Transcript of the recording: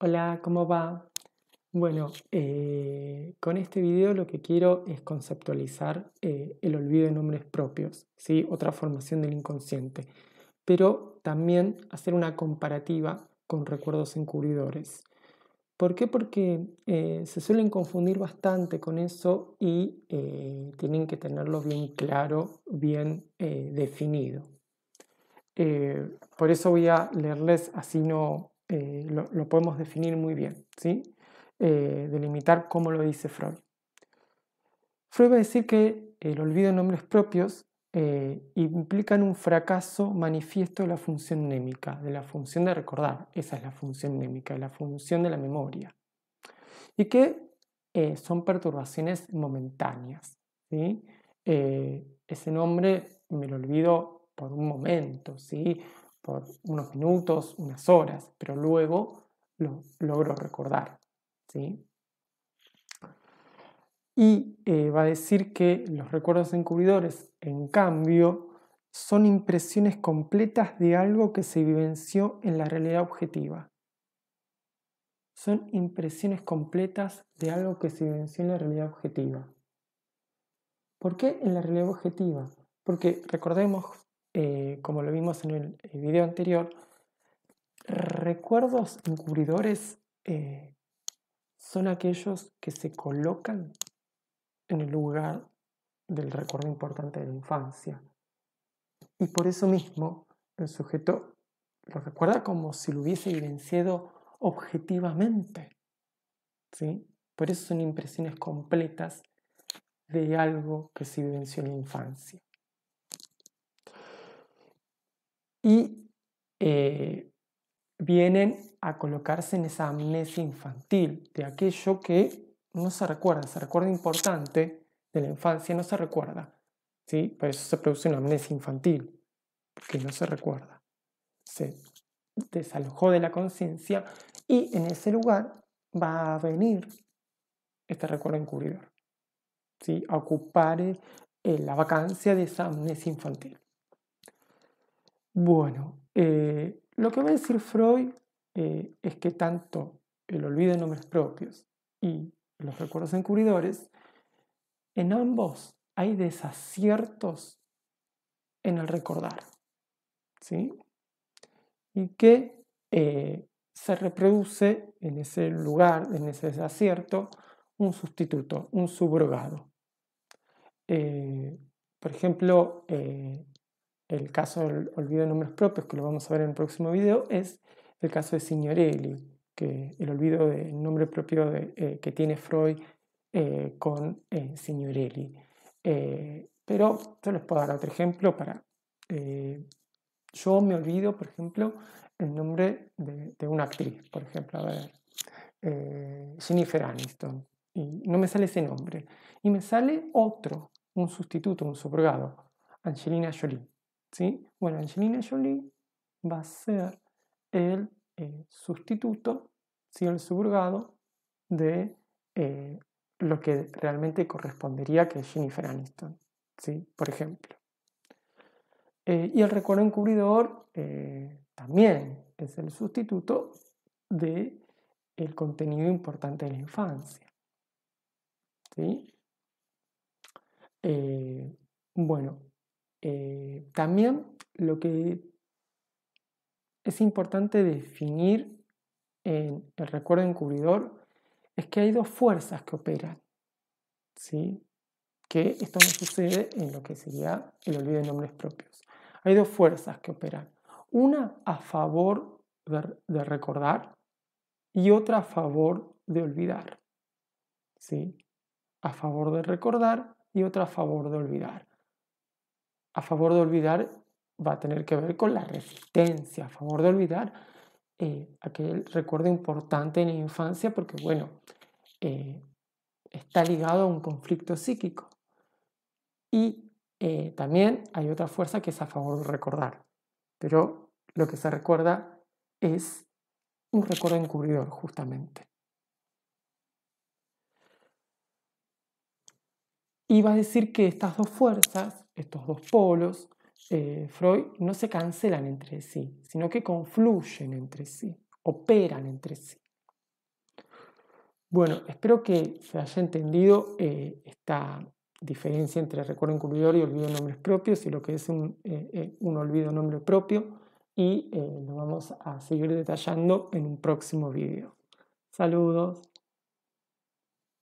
Hola, ¿cómo va? Bueno, eh, con este video lo que quiero es conceptualizar eh, el olvido de nombres propios, ¿sí? otra formación del inconsciente, pero también hacer una comparativa con recuerdos encubridores. ¿Por qué? Porque eh, se suelen confundir bastante con eso y tienen que tenerlo bien claro, bien definido. por eso voy a leerles, así no, eh, lo, podemos definir muy bien, ¿sí? Eh, delimitar cómo lo dice Freud. Freud va a decir que el olvido de nombres propios implica eh, implican un fracaso manifiesto de la función némica, de la función de recordar, esa es la función némica, la función de la memoria, y que son perturbaciones momentáneas. ¿sí? ese nombre me lo olvido por un momento, ¿sí? por unos minutos, unas horas, pero luego lo logro recordar. ¿sí? Y eh, va a decir que los recuerdos encubridores, en cambio, son impresiones completas de algo que se vivenció en la realidad objetiva. Son impresiones completas de algo que se vivenció en la realidad objetiva. ¿Por qué en la realidad objetiva? Porque recordemos eh, como lo vimos en el, video anterior, recuerdos encubridores eh, son aquellos que se colocan en el lugar del recuerdo importante de la infancia. Y por eso mismo el sujeto lo recuerda como si lo hubiese vivenciado objetivamente. Por eso son impresiones completas de algo que se vivenció en la infancia. y eh, vienen a colocarse en esa amnesia infantil de aquello que no se recuerda, se recuerda importante de la infancia, no se recuerda. ¿sí? Por eso se produce una amnesia infantil, que no se recuerda. Se desalojó de la conciencia y en ese lugar va a venir este recuerdo encubridor, ¿sí? a ocupar eh, la vacancia de esa amnesia infantil. Bueno, eh, lo que va a decir Freud eh, es que tanto el olvido de nombres propios y los recuerdos encubridores, en ambos hay desaciertos en el recordar, ¿sí? Y que eh, se reproduce en ese lugar, en ese desacierto, un sustituto, un subrogado. por ejemplo, el caso del olvido de nombres propios, que lo vamos a ver en el próximo video, es el caso de Signorelli, que el olvido del nombre propio eh, que tiene Freud eh, con eh, Signorelli. pero yo les puedo dar otro ejemplo para... yo me olvido, por ejemplo, el nombre de, una actriz, por ejemplo, a ver, Jennifer Aniston, y no me sale ese nombre. Y me sale otro, un sustituto, un subrogado, Angelina Jolie. Bueno, Angelina Jolie va a ser el eh, sustituto, el suburgado de eh, lo que realmente correspondería que es Jennifer Aniston, ¿sí? por ejemplo. Eh, y el recuerdo encubridor también es el sustituto de el contenido importante de la infancia. ¿sí? bueno, eh, también lo que es importante definir en el recuerdo encubridor es que hay dos fuerzas que operan, ¿sí? que esto no sucede en lo que sería el olvido de nombres propios. Hay dos fuerzas que operan, una a favor de, recordar y otra a favor de olvidar. ¿sí? A favor de recordar y otra a favor de olvidar a favor de olvidar va a tener que ver con la resistencia, a favor de olvidar eh, aquel recuerdo importante en la infancia, porque bueno, eh, está ligado a un conflicto psíquico. Y eh, también hay otra fuerza que es a favor de recordar, pero lo que se recuerda es un recuerdo encubridor, justamente. Y va a decir que estas dos fuerzas estos dos polos, eh, Freud, no se cancelan entre sí, sino que confluyen entre sí, operan entre sí. Bueno, espero que se haya entendido eh, esta diferencia entre recuerdo incluidor y olvido de nombres propios y lo que es un, eh, olvido de nombre propio y lo vamos a seguir detallando en un próximo vídeo. Saludos.